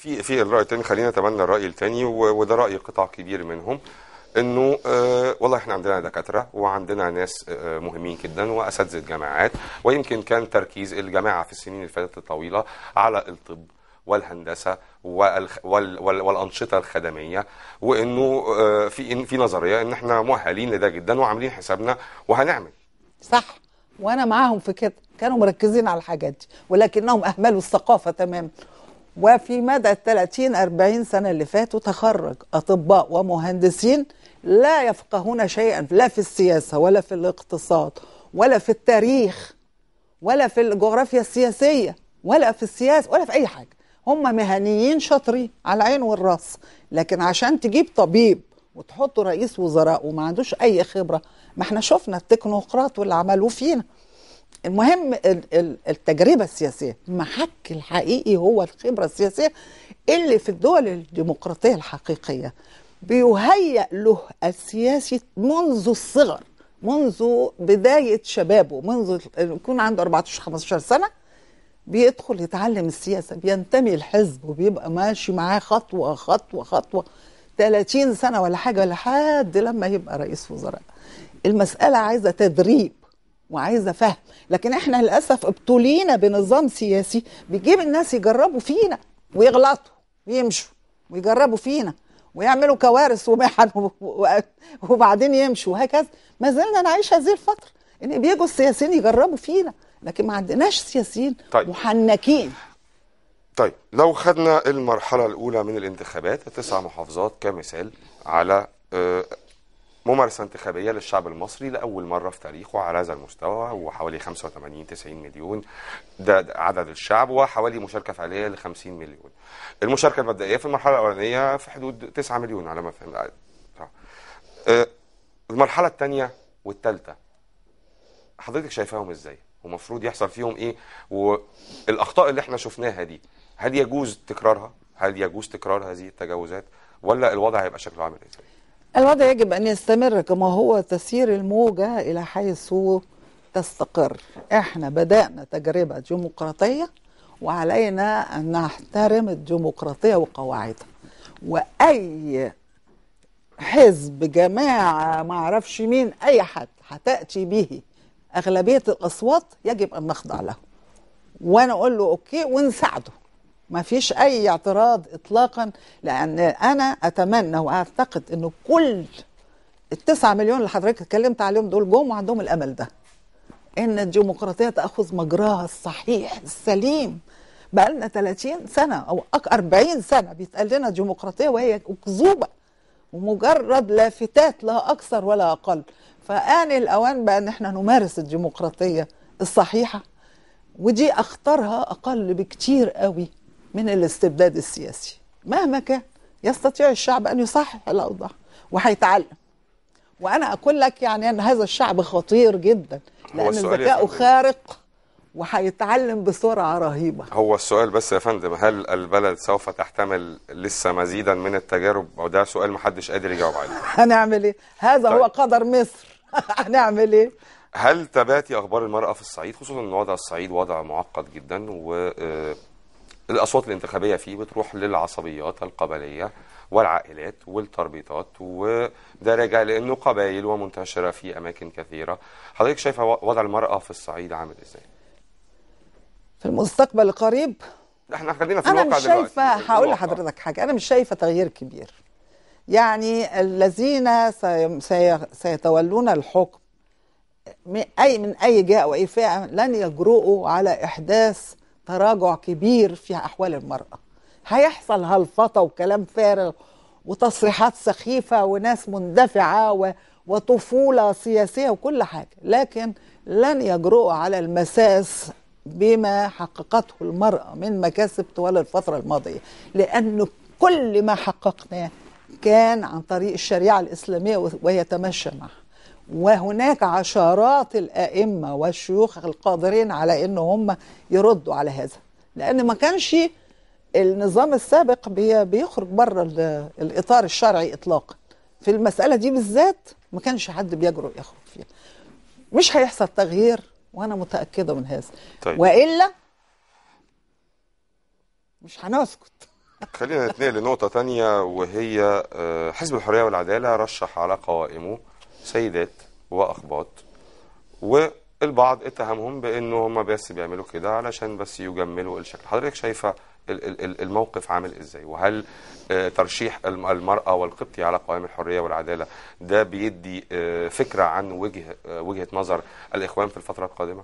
في في الراي الثاني خلينا نتبنى الراي الثاني وده راي قطاع كبير منهم انه آه والله احنا عندنا دكاتره وعندنا ناس آه مهمين جدا واساتذه جامعات ويمكن كان تركيز الجماعه في السنين اللي فاتت الطويله على الطب والهندسه والخ... وال... وال... والانشطه الخدميه وانه آه في في نظريه ان احنا مؤهلين لده جدا وعاملين حسابنا وهنعمل صح وانا معاهم في كده كانوا مركزين على الحاجات دي ولكنهم اهملوا الثقافه تماما وفي مدى الثلاثين أربعين سنة اللي فاتوا تخرج أطباء ومهندسين لا يفقهون شيئا لا في السياسة ولا في الاقتصاد ولا في التاريخ ولا في الجغرافيا السياسية ولا في السياسة ولا في أي حاجة هم مهنيين شاطرين على العين والراس لكن عشان تجيب طبيب وتحطه رئيس وزراء وما عندوش أي خبرة ما احنا شفنا التكنوقراط واللي عملوه فينا المهم التجربه السياسيه المحك الحقيقي هو الخبره السياسيه اللي في الدول الديمقراطيه الحقيقيه بيهيأ له السياسي منذ الصغر منذ بدايه شبابه منذ يكون عنده 14 15 سنه بيدخل يتعلم السياسه بينتمي الحزب وبيبقى ماشي معاه خطوه خطوه خطوه 30 سنه ولا حاجه لحد لما يبقى رئيس وزراء المساله عايزه تدريب وعايزه فهم لكن احنا للاسف ابتلينا بنظام سياسي بيجيب الناس يجربوا فينا ويغلطوا ويمشوا ويجربوا فينا ويعملوا كوارث ومحن وبعدين يمشوا وهكذا ما زلنا نعيش هذه الفتره ان بيجوا السياسيين يجربوا فينا لكن ما عندناش سياسيين طيب. محنكين طيب لو خدنا المرحله الاولى من الانتخابات تسع محافظات كمثال على آه، ممارسة انتخابية للشعب المصري لأول مرة في تاريخه على هذا المستوى وحوالي 85 90 مليون ده عدد الشعب وحوالي مشاركة فعلية ل 50 مليون المشاركة المبدئية في المرحلة الأولانية في حدود 9 مليون على ما فهمت آه. آه، المرحلة الثانية والثالثة حضرتك شايفاهم ازاي ومفروض يحصل فيهم ايه والأخطاء اللي احنا شفناها دي هل يجوز تكرارها هل يجوز تكرار هذه التجاوزات ولا الوضع هيبقى شكله عامل ازاي الوضع يجب أن يستمر كما هو تسيير الموجة إلى حيث تستقر احنا بدأنا تجربة ديمقراطية وعلينا أن نحترم الديمقراطية وقواعدها وأي حزب جماعة ما اعرفش مين أي حد هتأتي به أغلبية الأصوات يجب أن نخضع له وأنا أقول له أوكي ونساعده ما فيش أي اعتراض إطلاقا لأن أنا أتمنى وأعتقد أن كل التسعة مليون اللي حضرتك اتكلمت عليهم دول جم وعندهم الأمل ده ان الديمقراطيه تاخذ مجراها الصحيح السليم بقى لنا 30 سنه او 40 سنه بيتقال لنا ديمقراطيه وهي اكذوبة ومجرد لافتات لا اكثر ولا اقل فان الاوان بقى ان احنا نمارس الديمقراطيه الصحيحه ودي اخطرها اقل بكتير قوي من الاستبداد السياسي مهما كان يستطيع الشعب أن يصحح الأوضاع وهيتعلم وأنا أقول لك يعني أن هذا الشعب خطير جدا لأن ذكائه خارق وهيتعلم بسرعة رهيبة هو السؤال بس يا فندم هل البلد سوف تحتمل لسه مزيدا من التجارب وده سؤال محدش قادر يجاوب عليه هنعمل ايه هذا طيب. هو قدر مصر هنعمل ايه هل تباتي اخبار المرأة في الصعيد خصوصا ان وضع الصعيد وضع معقد جدا و آه، الاصوات الانتخابيه فيه بتروح للعصبيات القبليه والعائلات والتربيطات وده راجع لانه قبائل ومنتشره في اماكن كثيره حضرتك شايفه وضع المراه في الصعيد عامل ازاي في المستقبل القريب احنا خلينا في الواقع دلوقتي انا مش شايفه هقول لحضرتك حاجه انا مش شايفه تغيير كبير يعني الذين سيتولون الحكم من اي من اي جهه او اي فئه لن يجرؤوا على احداث تراجع كبير في أحوال المرأة هيحصل هلفطة وكلام فارغ وتصريحات سخيفة وناس مندفعة و... وطفولة سياسية وكل حاجة لكن لن يجرؤوا على المساس بما حققته المرأة من مكاسب طوال الفترة الماضية لأن كل ما حققناه كان عن طريق الشريعة الإسلامية وهي تمشى معها وهناك عشرات الائمه والشيوخ القادرين على ان هم يردوا على هذا لان ما كانش النظام السابق بيخرج بره الاطار الشرعي اطلاقا في المساله دي بالذات ما كانش حد بيجرؤ يخرج فيها مش هيحصل تغيير وانا متاكده من هذا طيب. والا مش هنسكت خلينا نتنقل لنقطه ثانيه وهي آه، حزب الحريه والعداله رشح على قوائمه سيدات وأخباط والبعض اتهمهم بأنه هم بس بيعملوا كده علشان بس يجملوا الشكل حضرتك شايفة الموقف عامل ازاي وهل آه، ترشيح المرأة والقبطي على قوائم الحرية والعدالة ده بيدي آه، فكرة عن وجه آه، وجهة نظر الإخوان في الفترة القادمة؟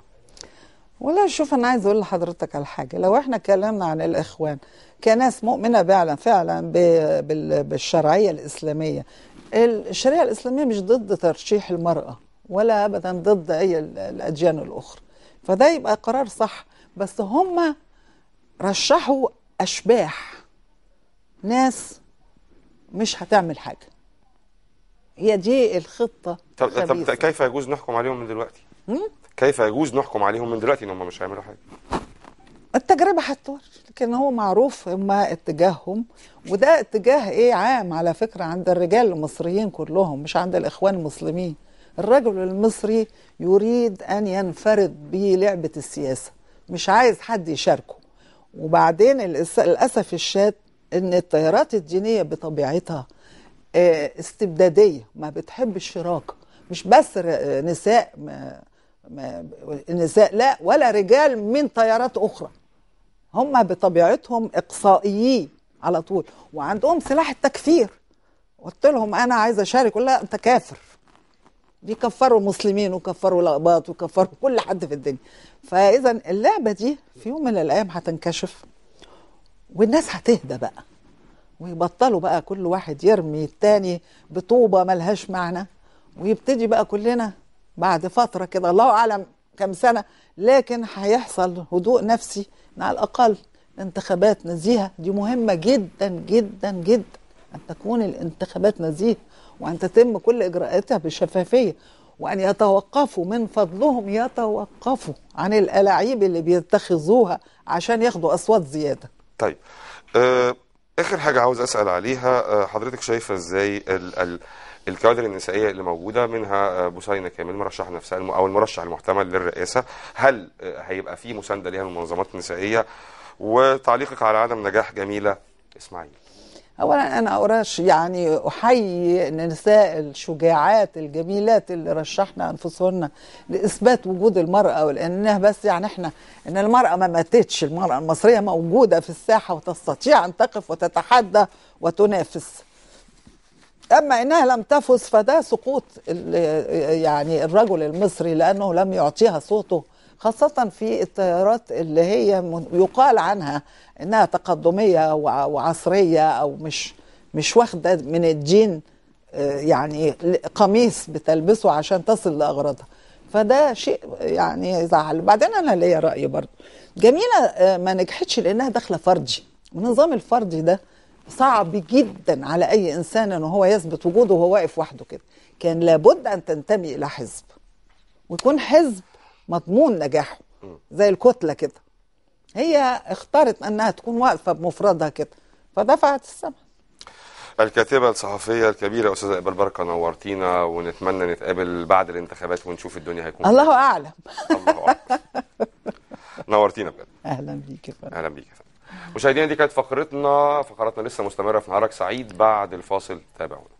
والله شوف انا عايز اقول لحضرتك على حاجه لو احنا اتكلمنا عن الاخوان كناس مؤمنه فعلا فعلا بالشرعيه الاسلاميه الشريعه الاسلاميه مش ضد ترشيح المراه ولا ابدا ضد اي الاديان الاخرى فده يبقى قرار صح بس هم رشحوا اشباح ناس مش هتعمل حاجه هي دي الخطه طب, طب كيف يجوز نحكم عليهم من دلوقتي كيف يجوز نحكم عليهم من دلوقتي ان هم مش هيعملوا حاجه التجربة هتوري لكن هو معروف هما اتجاههم وده اتجاه ايه عام على فكرة عند الرجال المصريين كلهم مش عند الإخوان المسلمين الرجل المصري يريد أن ينفرد بلعبة السياسة مش عايز حد يشاركه وبعدين للأسف الشاد إن التيارات الدينية بطبيعتها آه، استبدادية ما بتحبش الشراكة مش بس نساء ما ما النساء لا ولا رجال من تيارات أخرى هم بطبيعتهم إقصائيي على طول وعندهم سلاح التكفير قلت لهم انا عايز اشارك لا انت كافر بيكفروا المسلمين وكفروا الاقباط وكفروا كل حد في الدنيا فاذا اللعبه دي في يوم من الايام هتنكشف والناس هتهدى بقى ويبطلوا بقى كل واحد يرمي التاني بطوبه ملهاش معنى ويبتدي بقى كلنا بعد فتره كده الله اعلم كام سنه لكن هيحصل هدوء نفسي على الاقل انتخابات نزيهه دي مهمه جدا جدا جدا ان تكون الانتخابات نزيهه وان تتم كل اجراءاتها بشفافيه وان يتوقفوا من فضلهم يتوقفوا عن الالاعيب اللي بيتخذوها عشان ياخدوا اصوات زياده. طيب آه اخر حاجه عاوز اسال عليها آه حضرتك شايفه ازاي ال ال الكوادر النسائيه اللي موجوده منها آه، بوسينه كامل مرشحه نفسها او المرشح المحتمل للرئاسه هل آه، هيبقى في مسانده ليها من المنظمات النسائيه وتعليقك على عدم نجاح جميله اسماعيل اولا انا أرش يعني احيي النساء الشجاعات الجميلات اللي رشحنا انفسهن لاثبات وجود المراه ولانها بس يعني احنا ان المراه ما ماتتش المراه المصريه موجوده في الساحه وتستطيع ان تقف وتتحدى وتنافس أما إنها لم تفز فده سقوط يعني الرجل المصري لأنه لم يعطيها صوته خاصة في التيارات اللي هي يقال عنها إنها تقدمية وعصرية أو مش مش واخدة من الدين آه، يعني قميص بتلبسه عشان تصل لأغراضها فده شيء يعني يزعل وبعدين أنا ليا رأي برضه جميلة آه، ما نجحتش لأنها داخلة فردي والنظام الفردي ده صعب جدا على اي انسان ان هو يثبت وجوده وهو واقف وحده كده كان لابد ان تنتمي الى حزب ويكون حزب مضمون نجاحه زي الكتله كده هي اختارت انها تكون واقفه بمفردها كده فدفعت السماء الكاتبة الصحفية الكبيرة أستاذة إقبال بركة نورتينا ونتمنى نتقابل بعد الانتخابات ونشوف الدنيا هيكون الله إيه. أعلم الله أعلم نورتينا بجد أهلا بيك أهلا بيك مشاهدينا دي كانت فقرتنا فقراتنا لسه مستمره في نهارك سعيد بعد الفاصل تابعونا